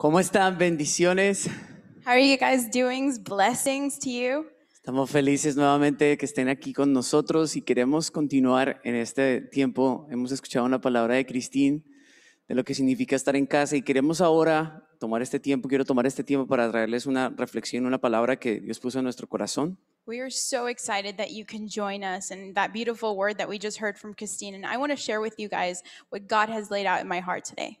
¿Cómo están? Bendiciones. How are you guys doing? Blessings to you. Estamos felices nuevamente que estén aquí con nosotros y queremos continuar en este tiempo. Hemos escuchado una palabra de Cristín de lo que significa estar en casa y queremos ahora tomar este tiempo, quiero tomar este tiempo para traerles una reflexión, una palabra que Dios puso en nuestro corazón. We are so excited that you can join us and that beautiful word that we just heard from Christine. And I want to share with you guys what God has laid out in my heart today.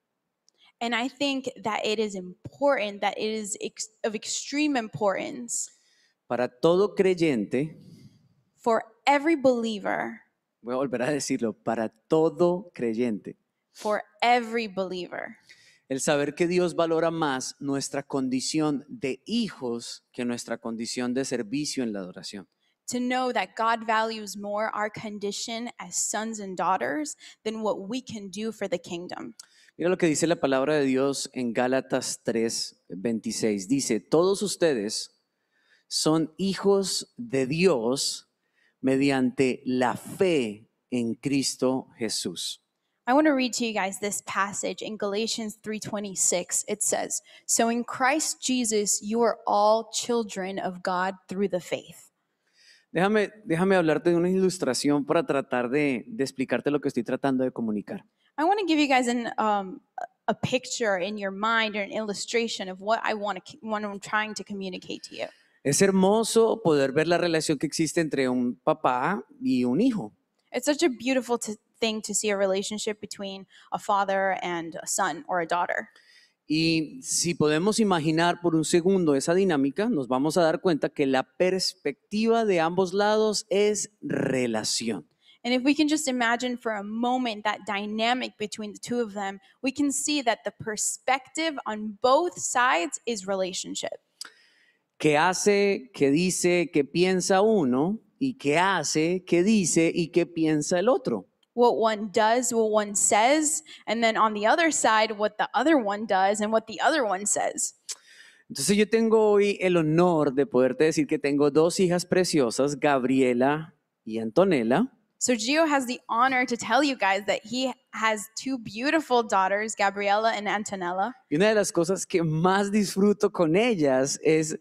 And I think that it is important, that it is ex of extreme importance para todo creyente, for every believer, voy a volver a decirlo, para todo creyente, for every believer. El saber que Dios valora más nuestra condición de hijos que nuestra condición de servicio en la adoración. to know that God values more our condition as sons and daughters than what we can do for the kingdom. Mira lo que dice la palabra de Dios en Gálatas 3.26. Dice, todos ustedes son hijos de Dios mediante la fe en Cristo Jesús. I want to read to you guys this passage in Galatians 3:26. It says, "So in Christ Jesus you all children of God through the faith." Déjame, déjame hablarte de una ilustración para tratar de explicarte lo que estoy tratando de comunicar. I want to give you guys an um, a picture in your mind or an illustration of what I want to what I'm trying to communicate to you. Es hermoso poder ver la relación que existe entre un papá y un hijo. It's such a beautiful to, thing to see a relationship between a father and a son or a daughter. Y si podemos imaginar por un segundo esa dinámica, nos vamos a dar cuenta que la perspectiva de ambos lados es relación. And if we can just imagine for a moment that dynamic between the two of them, we can see that the perspective on both sides is relationship. ¿Qué hace, qué dice, qué piensa uno? ¿Y qué hace, qué dice y qué piensa el otro? What one does, what one says, and then on the other side, what the other one does and what the other one says. Entonces yo tengo hoy el honor de poderte decir que tengo dos hijas preciosas, Gabriela y Antonella. So Gio has the honor to tell you guys that he has two beautiful daughters, Gabriela and Antonella. Y una de las cosas que más disfruto con ellas es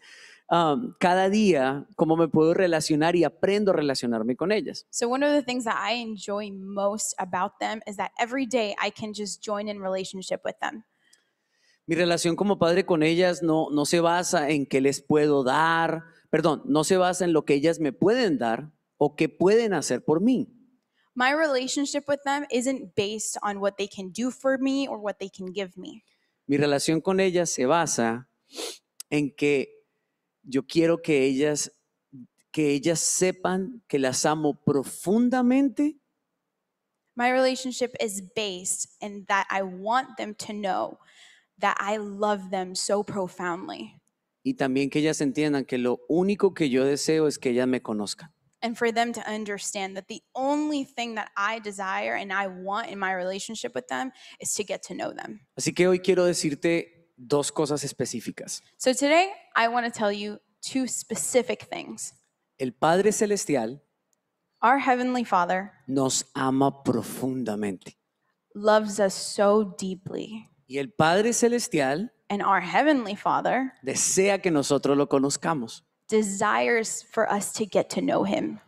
um, cada día cómo me puedo relacionar y aprendo a relacionarme con ellas. So one of the things that I enjoy most about them is that every day I can just join in relationship with them. Mi relación como padre con ellas no, no se basa en que les puedo dar, perdón, no se basa en lo que ellas me pueden dar o qué pueden hacer por mí. My relationship with them isn't based on what they can do for me or what they can give me. Mi relación con ellas se basa en que yo quiero que ellas que ellas sepan que las amo profundamente. My relationship is based in that I want them to know that I love them so profoundly. Y también que ellas entiendan que lo único que yo deseo es que ellas me conozcan and for them to understand that the only thing that I desire and I want in my relationship with them is to get to know them. Así que hoy quiero decirte dos cosas específicas. So today I want to tell you two specific things. El Padre celestial Our heavenly Father nos ama profundamente. Loves us so deeply. Y el Padre celestial and our heavenly Father desea que nosotros lo conozcamos desires for us to get to know him.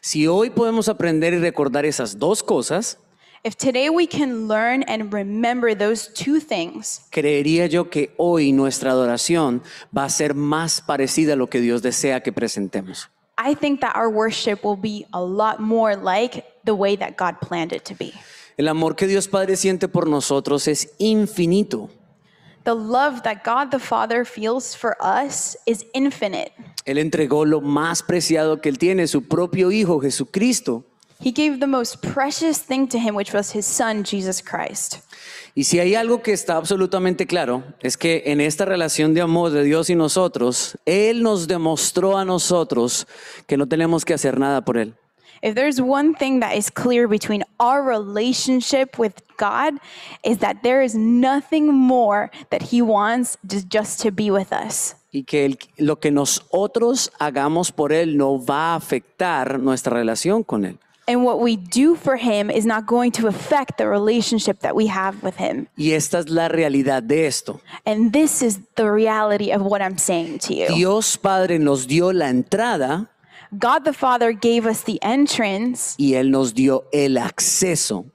Si hoy podemos aprender y recordar esas dos cosas, If today we can learn and remember those two things, creería yo que hoy nuestra adoración va a ser más parecida a lo que Dios desea que presentemos. I think that our worship will be a lot more like the way that God planned it to be. El amor que Dios Padre siente por nosotros es infinito. The love that God the Father feels for us is infinite. Él entregó lo más preciado que él tiene, su propio hijo Jesucristo. He gave the most precious thing to him which was his son Jesus Christ. Y si hay algo que está absolutamente claro, es que en esta relación de amor de Dios y nosotros, Él nos demostró a nosotros que no tenemos que hacer nada por Él. If there's one thing that is clear between our relationship with God, is that there is nothing more that He wants just to be with us. Y que el, lo que nosotros hagamos por Él no va a afectar nuestra relación con Él. And what we do for him is not going to affect the relationship that we have with him. Y esta es la realidad de esto. And this is the reality of what I'm saying to you. Dios Padre nos dio la entrada God the Father gave us the entrance. Y él nos dio el acceso.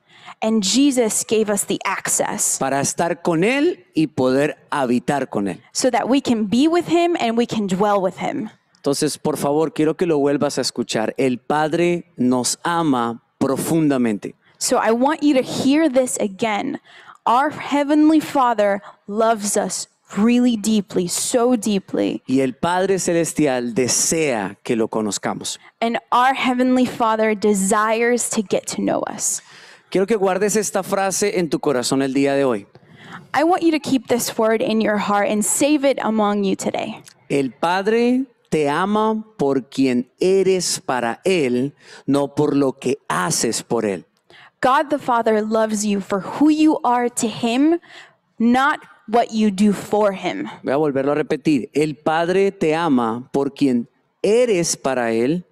And Jesus gave us the access. Para estar con él y poder habitar con él. So that we can be with him and we can dwell with him. Entonces, por favor, quiero que lo vuelvas a escuchar. El Padre nos ama profundamente. So I want you to hear this again. Our heavenly Father loves us really deeply, so deeply. Y el Padre celestial desea que lo conozcamos. And our heavenly Father desires to get to know us. Quiero que guardes esta frase en tu corazón el día de hoy. I want you to keep this word in your heart and save it among you today. El Padre te ama por quien eres para él, no por lo que haces por él. God the Father loves you for who you are to him, not what you do for him. Voy a volverlo a repetir. El Padre te ama por quien eres para él,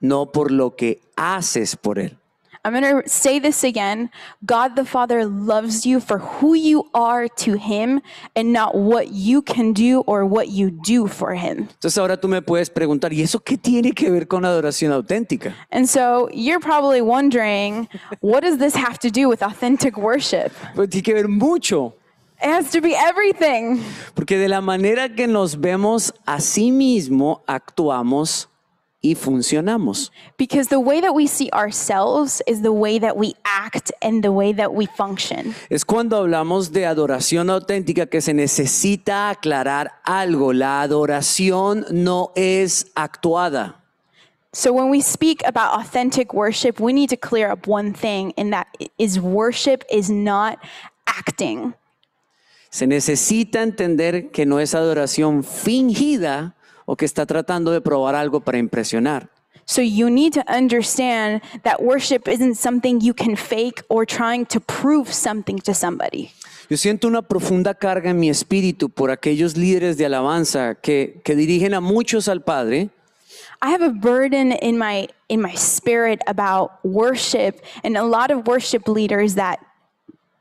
no por lo que haces por él. I'm going to say this again. God the Father loves you for who you are to him and not what you can do or what you do for him. Entonces ahora tú me puedes preguntar, ¿y eso qué tiene que ver con adoración auténtica? And so you're probably wondering, what does this have to do with authentic worship? Pues tiene que ver mucho. It has to be everything. Porque de la manera que nos vemos a sí mismo, actuamos y funcionamos. Because the way that we see ourselves is the way that we act and the way that we function. Es cuando hablamos de adoración auténtica que se necesita aclarar algo. La adoración no es actuada. So when we speak about authentic worship, we need to clear up one thing and that is worship is not acting. Se necesita entender que no es adoración fingida o que está tratando de probar algo para impresionar. So you need to understand that worship isn't something you can fake or trying to prove something to somebody. Yo siento una profunda carga en mi espíritu por aquellos líderes de alabanza que, que dirigen a muchos al Padre. I have a burden in my in my spirit about worship and a lot of worship leaders that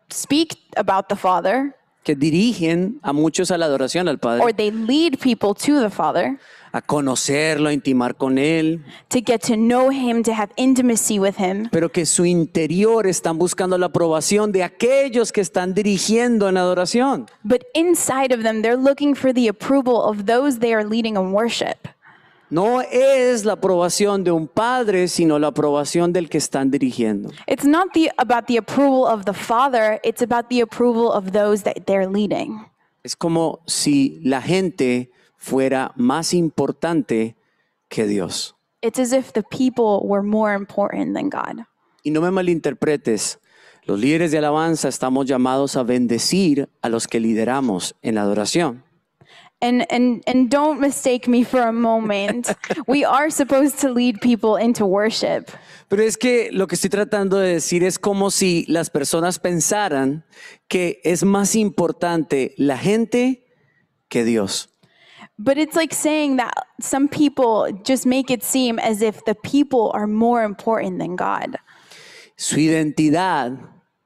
speak about the Father que dirigen a muchos a la adoración al Padre. a conocerlo, a intimar con Él, pero que su interior están buscando la aprobación de aquellos que están dirigiendo en adoración. No es la aprobación de un padre, sino la aprobación del que están dirigiendo. It's not about the approval of the father, it's about the approval of those that they're leading. Es como si la gente fuera más importante que Dios. if the people were more important than God. Y no me malinterpretes. Los líderes de alabanza estamos llamados a bendecir a los que lideramos en la adoración. and and and don't mistake me for a moment. we are supposed to lead people into worship. Pero es que lo que estoy tratando de decir es como si las personas pensaran que es más importante la gente que Dios. But it's like saying that some people just make it seem as if the people are more important than God. Su identidad,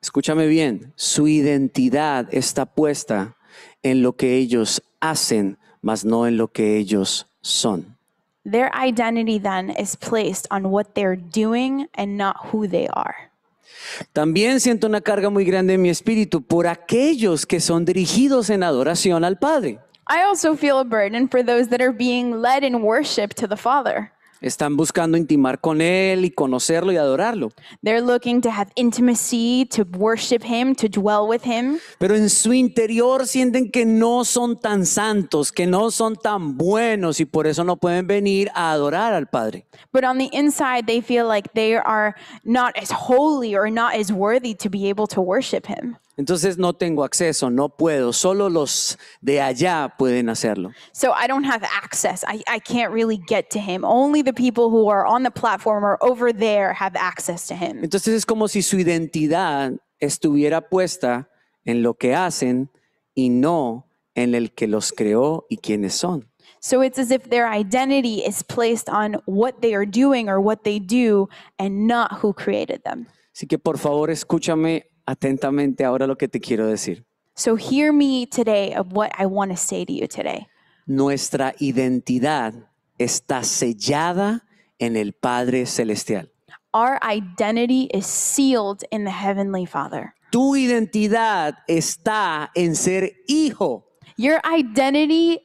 escúchame bien, su identidad está puesta en lo que ellos hacen, mas no en lo que ellos son. Their identity then is placed on what they're doing and not who they are. También siento una carga muy grande en mi espíritu por aquellos que son dirigidos en adoración al Padre. I also feel a burden for those that are being led in worship to the Father. Están buscando intimar con él y conocerlo y adorarlo. They're looking to have intimacy, to worship him, to dwell with him. Pero en su interior sienten que no son tan santos, que no son tan buenos y por eso no pueden venir a adorar al Padre. But on the inside they feel like they are not as holy or not as worthy to be able to worship him. Entonces no tengo acceso, no puedo. Solo los de allá pueden hacerlo. So I don't have access. I, I can't really get to him. Only the people who are on the platform or over there have access to him. Entonces es como si su identidad estuviera puesta en lo que hacen y no en el que los creó y quiénes son. So it's as if their identity is placed on what they are doing or what they do and not who created them. Así que por favor escúchame atentamente ahora lo que te quiero decir. Nuestra identidad está sellada en el Padre Celestial. Tu identidad está en ser hijo identity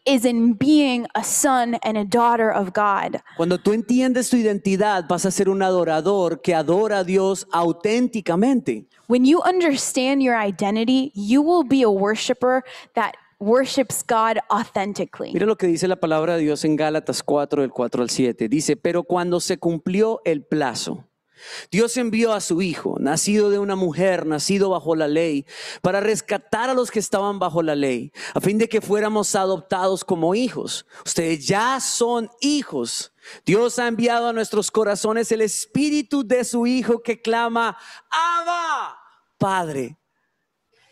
Cuando tú entiendes tu identidad, vas a ser un adorador que adora a Dios auténticamente. When you understand your identity, you will be a worshipper that worships God authentically. Mira lo que dice la palabra de Dios en Gálatas 4 del 4 al 7. Dice, "Pero cuando se cumplió el plazo, Dios envió a su Hijo, nacido de una mujer, nacido bajo la ley, para rescatar a los que estaban bajo la ley, a fin de que fuéramos adoptados como hijos. Ustedes ya son hijos. Dios ha enviado a nuestros corazones el espíritu de su Hijo que clama, Abba, Padre.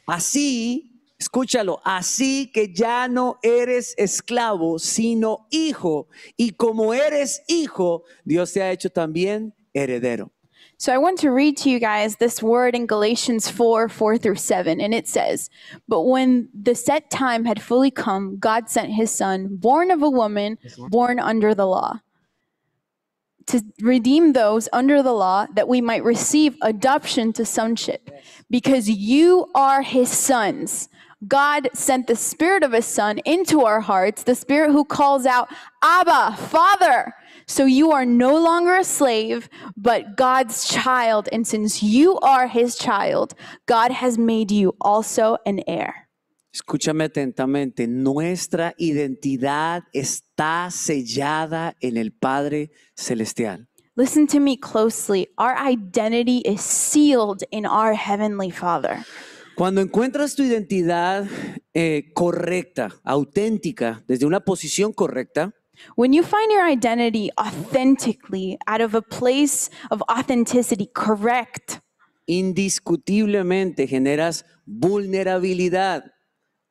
Así, escúchalo, así que ya no eres esclavo, sino hijo. Y como eres hijo, Dios te ha hecho también heredero. So I want to read to you guys this word in Galatians 4 4 through 7. And it says, But when the set time had fully come, God sent his son, born of a woman, born under the law, to redeem those under the law that we might receive adoption to sonship. Because you are his sons. God sent the spirit of his son into our hearts, the spirit who calls out, Abba, Father. So you are no longer a slave, but God's child. And since you are his child, God has made you also an heir. Escúchame atentamente, nuestra identidad está sellada en el Padre Celestial. Listen to me closely. Our identity is sealed in our Heavenly Father. Cuando encuentras tu identidad eh, correcta, auténtica, desde una posición correcta, when you find your identity authentically, out of a place of authenticity, correct, indiscutiblemente generas vulnerabilidad,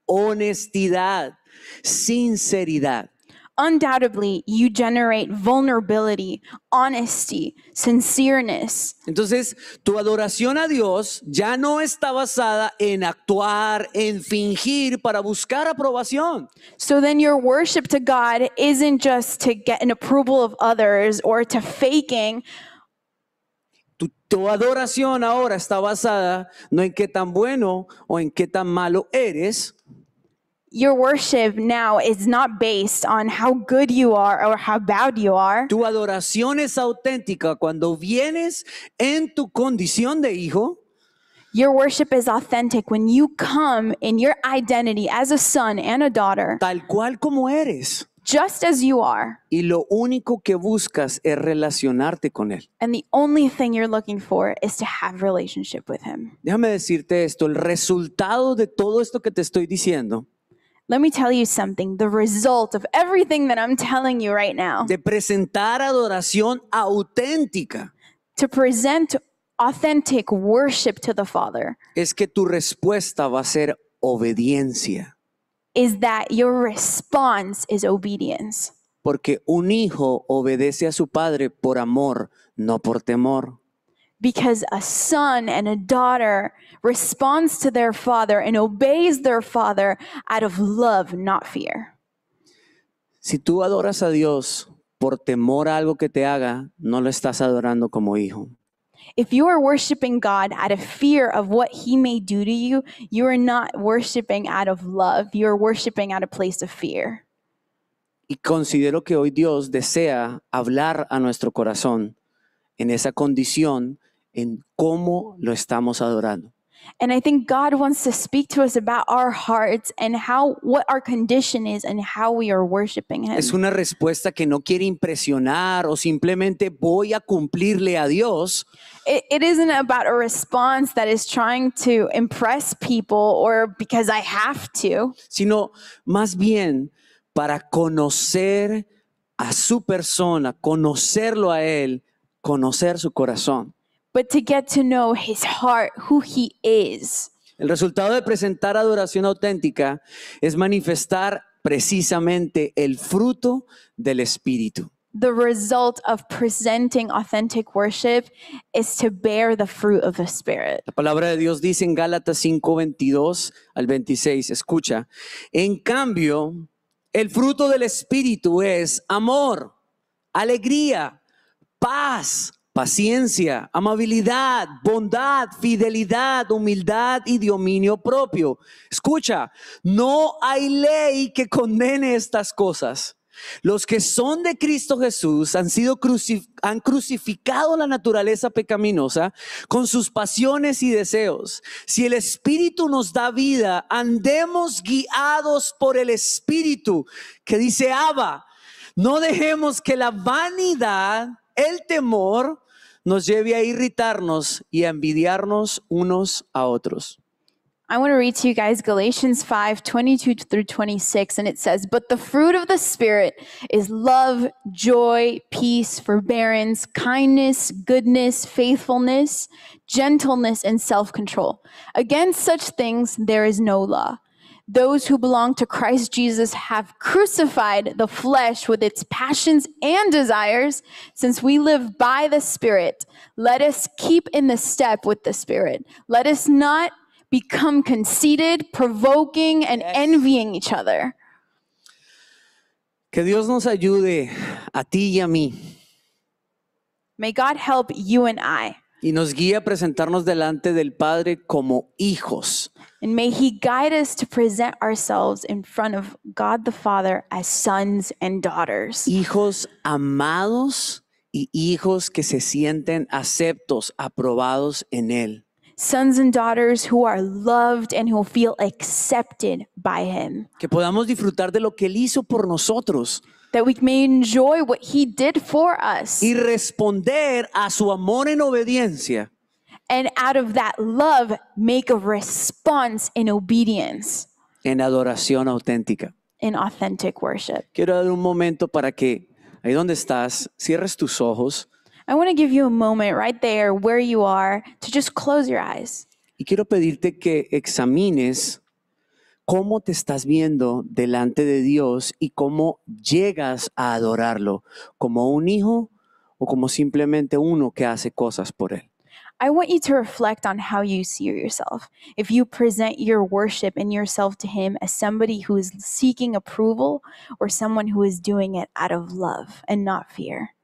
honestidad, sinceridad undoubtedly you generate vulnerability, honesty, sincereness. Entonces, tu adoración a Dios ya no está basada en actuar, en fingir para buscar aprobación. So then your worship to God isn't just to get an approval of others or to faking. Tu, tu, adoración ahora está basada no en qué tan bueno o en qué tan malo eres, Your worship now is not based on how good you are or how bad you are. Tu adoración es auténtica cuando vienes en tu condición de hijo. Your worship is authentic when you come in your identity as a son and a daughter. Tal cual como eres. Just as you are. Y lo único que buscas es relacionarte con él. And the only thing you're looking for is to have relationship with him. Déjame decirte esto, el resultado de todo esto que te estoy diciendo Let me tell you something, the result of everything that I'm telling you right now. De presentar adoración auténtica. To present authentic worship to the Father. Es que tu respuesta va a ser obediencia. Is that your response is obedience. Porque un hijo obedece a su padre por amor, no por temor. because a son and a daughter responds to their father and obeys their father out of love, not fear. Si tú adoras a Dios por temor a algo que te haga, no lo estás adorando como hijo. If you are worshiping God out of fear of what he may do to you, you are not worshiping out of love. You are worshiping out of place of fear. Y considero que hoy Dios desea hablar a nuestro corazón en esa condición en cómo lo estamos adorando. And I think God wants to speak to us about our hearts and how what our condition is and how we are worshiping him. Es una respuesta que no quiere impresionar o simplemente voy a cumplirle a Dios. It, it isn't about a response that is trying to impress people or because I have to. Sino más bien para conocer a su persona, conocerlo a él, conocer su corazón. El resultado de presentar adoración auténtica es manifestar precisamente el fruto del Espíritu. The result of presenting authentic worship is to bear the fruit of the Spirit. La palabra de Dios dice en Gálatas 5:22 al 26, escucha, en cambio, el fruto del Espíritu es amor, alegría, paz, paciencia, amabilidad, bondad, fidelidad, humildad y dominio propio. Escucha, no hay ley que condene estas cosas. Los que son de Cristo Jesús han sido han crucificado la naturaleza pecaminosa con sus pasiones y deseos. Si el Espíritu nos da vida, andemos guiados por el Espíritu, que dice Abba. No dejemos que la vanidad, el temor nos lleve a irritarnos y a envidiarnos unos a otros. I want to read to you guys Galatians 5 22 through 26, and it says, But the fruit of the Spirit is love, joy, peace, forbearance, kindness, goodness, faithfulness, gentleness, and self control. Against such things there is no law. Those who belong to Christ Jesus have crucified the flesh with its passions and desires. Since we live by the Spirit, let us keep in the step with the Spirit. Let us not become conceited, provoking, and yes. envying each other. Que Dios nos ayude a ti y a mí. May God help you and I. Y nos guía a presentarnos delante del Padre como hijos and may He guide us to present ourselves in front of God the Father as sons and daughters. Hijos amados y hijos que se sienten aceptos, aprobados en Él. Sons and daughters who are loved and who feel accepted by Him. Que podamos disfrutar de lo que Él hizo por nosotros. That we may enjoy what He did for us. Y responder a su amor en obediencia. and out of that love make a response in obedience en adoración auténtica. in authentic worship. Quiero dar un momento para que ahí donde estás, cierres tus ojos I want to give you a moment right there where you are to just close your eyes. y quiero pedirte que examines cómo te estás viendo delante de Dios y cómo llegas a adorarlo, como un hijo o como simplemente uno que hace cosas por él. I want you to reflect on how you see yourself. If you present your worship and yourself to Him as somebody who is seeking approval or someone who is doing it out of love and not fear.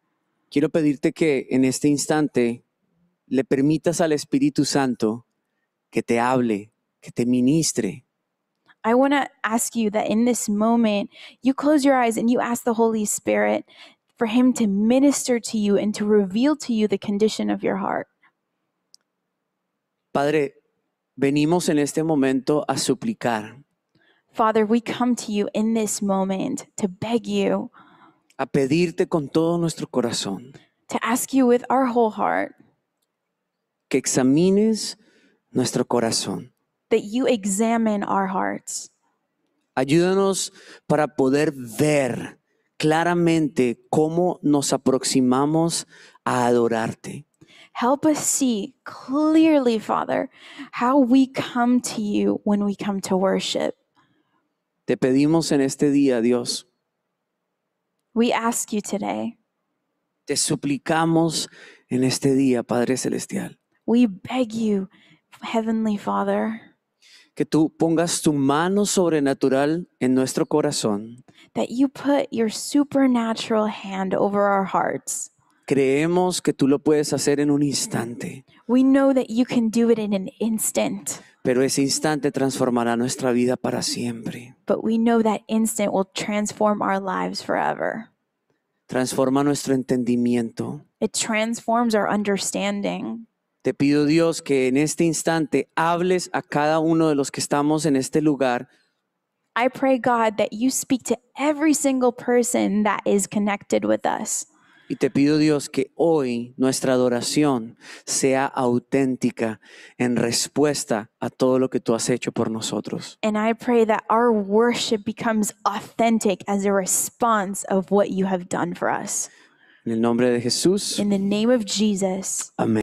Quiero pedirte que en este instante le permitas al Espíritu Santo que te hable, que te ministre. I want to ask you that in this moment, you close your eyes and you ask the Holy Spirit for Him to minister to you and to reveal to you the condition of your heart. Padre, venimos en este momento a suplicar, a pedirte con todo nuestro corazón que examines nuestro corazón. Ayúdanos para poder ver claramente cómo nos aproximamos a adorarte. Help us see clearly, Father, how we come to you when we come to worship. Te pedimos en este día, Dios. We ask you today. Te suplicamos en este día, Padre Celestial. We beg you, Heavenly Father. Que tú pongas tu mano sobrenatural en nuestro corazón. That you put your supernatural hand over our hearts. Creemos que tú lo puedes hacer en un instante. We know that you can do it in an instant. Pero ese instante transformará nuestra vida para siempre. But that instant will transform our lives forever. Transforma nuestro entendimiento. It transforms our understanding. Te pido Dios que en este instante hables a cada uno de los que estamos en este lugar. I pray God that you speak to every single person that is connected with us. Y te pido Dios que hoy nuestra adoración sea auténtica en respuesta a todo lo que tú has hecho por nosotros. And I pray that our worship becomes authentic as a response of what you have done for us. En el nombre de Jesús. In the name of Jesus. Amén.